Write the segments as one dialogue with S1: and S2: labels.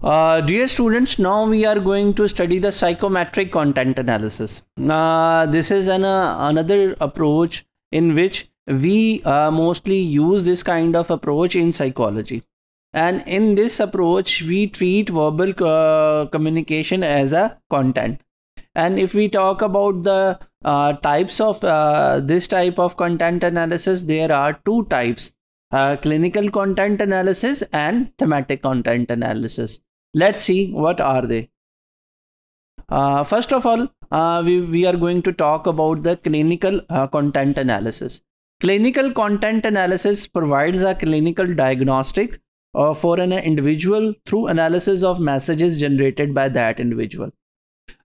S1: Uh, dear students, now we are going to study the psychometric content analysis. Uh, this is an, uh, another approach in which we uh, mostly use this kind of approach in psychology. And in this approach, we treat verbal uh, communication as a content. And if we talk about the uh, types of this type of content analysis, there are two types. clinical content analysis and thematic content analysis let's see what are they uh, first of all uh, we, we are going to talk about the clinical uh, content analysis clinical content analysis provides a clinical diagnostic uh, for an individual through analysis of messages generated by that individual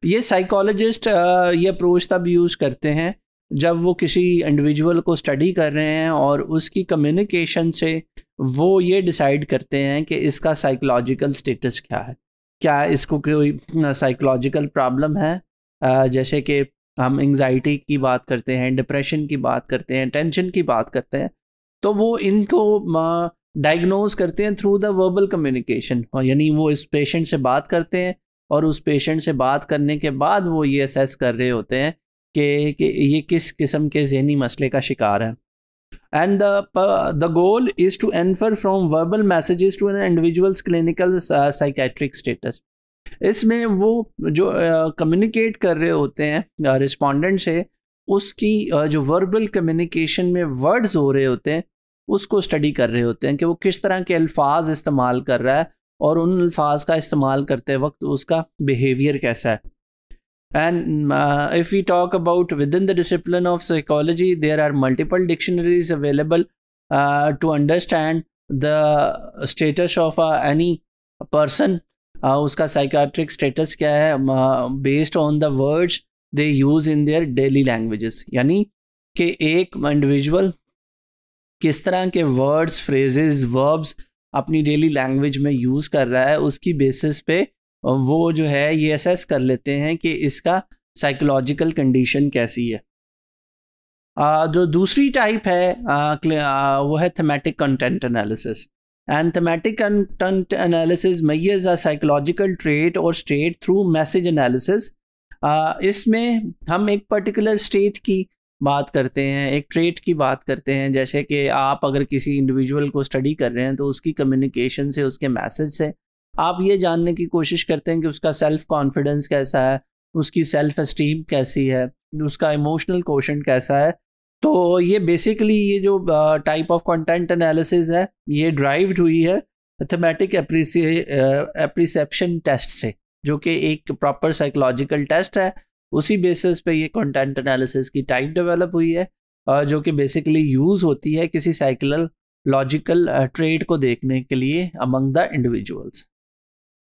S1: ये psychologist ये approach तब use करते हैं जब वो किसी individual को study कर रहे हैं और उसकी कम्युनिकेशन से वो ये डिसाइड करते हैं कि इसका साइकोलॉजिकल स्टेटस क्या है क्या इसको कोई साइकोलॉजिकल प्रॉब्लम है जैसे कि हम एंजाइटी की बात करते हैं डिप्रेशन की बात करते हैं टेंशन की बात करते हैं तो वो इनको डायग्नोज करते हैं थ्रू द वर्बल कम्युनिकेशन यानी वो इस पेशेंट से बात करते हैं और उस पेशेंट से बात करने के बाद वो ये असेस कर रहे होते हैं कि, कि ये किस किस्म के जहनी मसले का शिकार है and the uh, the goal is to infer from verbal messages to an individual's clinical uh, psychiatric status इसमें वो जो कम्युनिकेट uh, कर रहे होते हैं रिस्पोंडेंट uh, से उसकी uh, जो वर्बल कम्युनिकेशन में वर्ड्स हो रहे होते हैं उसको स्टडी कर रहे होते हैं कि वो किस तरह के अल्फाज इस्तेमाल कर रहा है और उन अल्फाज का इस्तेमाल करते वक्त उसका बिहेवियर कैसा है And uh, if we talk about within the discipline of psychology, there are multiple dictionaries available uh, to understand the status of uh, any person. Uh, uska उसका साइकाट्रिक स्टेटस क्या है based on the words they use in their daily languages यानी कि एक individual किस तरह के words phrases verbs अपनी डेली लैंग्वेज में यूज़ कर रहा है उसकी बेसिस पे वो जो है ये असेस कर लेते हैं कि इसका साइकोलॉजिकल कंडीशन कैसी है आ, जो दूसरी टाइप है आ, आ, वो है thematic content analysis and thematic content analysis measures a psychological trait और स्टेट थ्रू मैसेज एनालिसिस इसमें हम एक पर्टिकुलर स्टेट की बात करते हैं एक ट्रेट की बात करते हैं जैसे कि आप अगर किसी इंडिविजुअल को स्टडी कर रहे हैं तो उसकी कम्युनिकेशन से उसके मैसेज से आप ये जानने की कोशिश करते हैं कि उसका सेल्फ कॉन्फिडेंस कैसा है उसकी सेल्फ इस्टीम कैसी है उसका इमोशनल क्वेश्चन कैसा है तो ये बेसिकली ये जो टाइप ऑफ कंटेंट एनालिसिस है ये ड्राइव्ड हुई है मैथमेटिक एप्रिसेप्शन टेस्ट से जो कि एक प्रॉपर साइकोलॉजिकल टेस्ट है उसी बेसिस पे ये कंटेंट एनालिसिस की टाइप डेवलप हुई है जो कि बेसिकली यूज़ होती है किसी साइकिल लॉजिकल ट्रेड को देखने के लिए अमंग द इंडिविजुअल्स